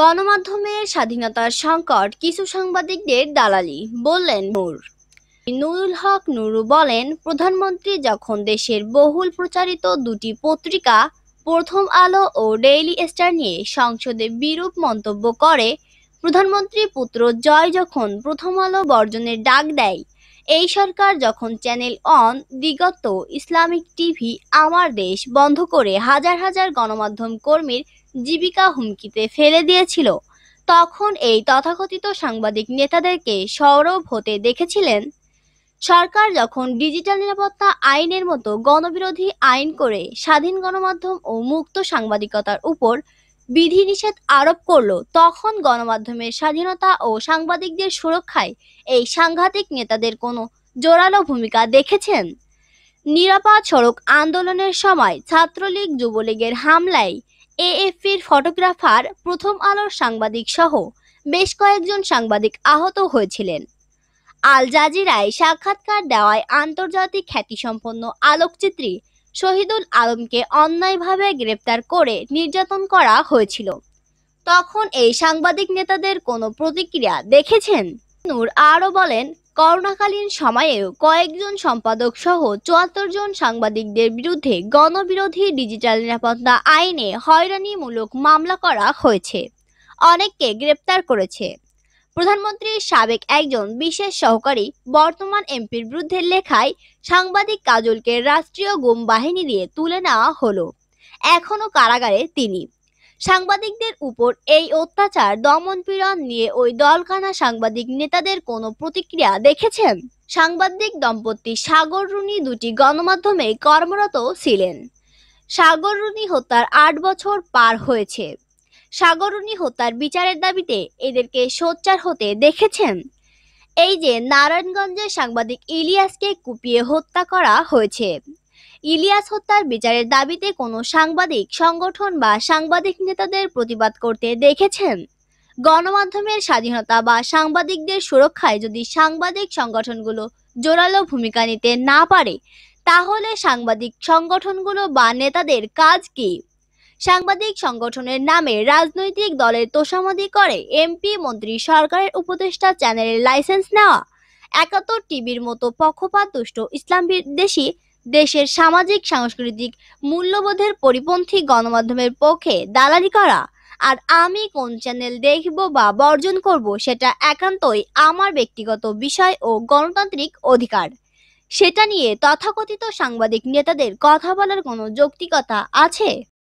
গণমাধ্যমের স্বাধীনতার সংকট কিছু সাংবাদিকদের দালালি বললেন নূর নুরুল হক নুরু বলেন প্রধানমন্ত্রী যখন দেশের বহুল প্রচারিত দুটি পত্রিকা প্রথম আলো ও ডেইলি স্টার নিয়ে সংসদে বিরূপ মন্তব্য করে প্রধানমন্ত্রী পুত্র জয় যখন প্রথম আলো বর্জনের ডাক দেয় এই সরকার যখন চ্যানেল অন দিগত ইসলামিক টিভি আমার দেশ বন্ধ করে হাজার হাজার গণমাধ্যম কর্মীর জীবিকা হুমকিতে ফেলে দিয়েছিল তখন এই তথাকথিত সাংবাদিক নেতাদেরকে সরব হতে দেখেছিলেন সরকার যখন ডিজিটাল নিরাপত্তা আইনের মতো গণবিরোধী আইন করে স্বাধীন গণমাধ্যম ও মুক্ত সাংবাদিকতার উপর বিধিনিষেধ আরোপ করল তখন গণমাধ্যমের স্বাধীনতা ও সাংবাদিকদের সুরক্ষায় এই সাংঘাতিক নেতাদের কোনো জোরালো ভূমিকা দেখেছেন নিরাপদ সড়ক আন্দোলনের সময় ছাত্রলীগ যুবলীগের হামলায় এএফপির ফটোগ্রাফার প্রথম আলোর সাংবাদিক সহ বেশ কয়েকজন সাংবাদিক আহত হয়েছিলেন আল জাজিরায় সাক্ষাৎকার দেওয়ায় আন্তর্জাতিক খ্যাতিসম্পন্ন আলোকচিত্রী শহীদুল আলমকে অন্যায়ভাবে গ্রেপ্তার করে নির্যাতন করা হয়েছিল তখন এই সাংবাদিক নেতাদের কোনো প্রতিক্রিয়া দেখেছেন নূর আরও বলেন করোনাকালীন সময়েও কয়েকজন সম্পাদক সহ চুয়াত্তর জন সাংবাদিকদের বিরুদ্ধে গণবিরোধী ডিজিটাল নিরাপত্তা আইনে হয়রানিমূলক মামলা করা হয়েছে অনেককে গ্রেপ্তার করেছে প্রধানমন্ত্রীর সাবেক একজন বিশেষ সহকারী বর্তমান এমপির বিরুদ্ধে লেখায় সাংবাদিক কাজলকে রাষ্ট্রীয় গুম বাহিনী দিয়ে তুলে নেওয়া হলো এখনও কারাগারে তিনি সাংবাদিকদের উপর এই অত্যাচার দমনপীড়ন নিয়ে ওই দলকানা সাংবাদিক নেতাদের কোনো প্রতিক্রিয়া দেখেছেন সাংবাদিক দম্পতি সাগর রুনি দুটি গণমাধ্যমে কর্মরত ছিলেন সাগর রুনি হত্যার আট বছর পার হয়েছে সাগরণী হত্যার বিচারের দাবিতে এদেরকে সোচ্চার হতে দেখেছেন এই যে নারায়ণগঞ্জের সাংবাদিক ইলিয়াসকে কুপিয়ে হত্যা করা হয়েছে ইলিয়াস হত্যার বিচারের দাবিতে কোনো সাংবাদিক সংগঠন বা সাংবাদিক নেতাদের প্রতিবাদ করতে দেখেছেন গণমাধ্যমের স্বাধীনতা বা সাংবাদিকদের সুরক্ষায় যদি সাংবাদিক সংগঠনগুলো জোরালো ভূমিকা নিতে না পারে তাহলে সাংবাদিক সংগঠনগুলো বা নেতাদের কাজ কী সাংবাদিক সংগঠনের নামে রাজনৈতিক দলের তোষামদি করে এমপি মন্ত্রী সরকারের উপদেষ্টা চ্যানেলের লাইসেন্স নেওয়া একাত্তর টিভির মতো পক্ষপাত দুষ্ট ইসলাম বিদ্বেষী দেশের সামাজিক সাংস্কৃতিক মূল্যবোধের পরিপন্থী গণমাধ্যমের পক্ষে দালালি করা আর আমি কোন চ্যানেল দেখব বা বর্জন করব সেটা একান্তই আমার ব্যক্তিগত বিষয় ও গণতান্ত্রিক অধিকার সেটা নিয়ে তথাকথিত সাংবাদিক নেতাদের কথা বলার কোনো যৌক্তিকতা আছে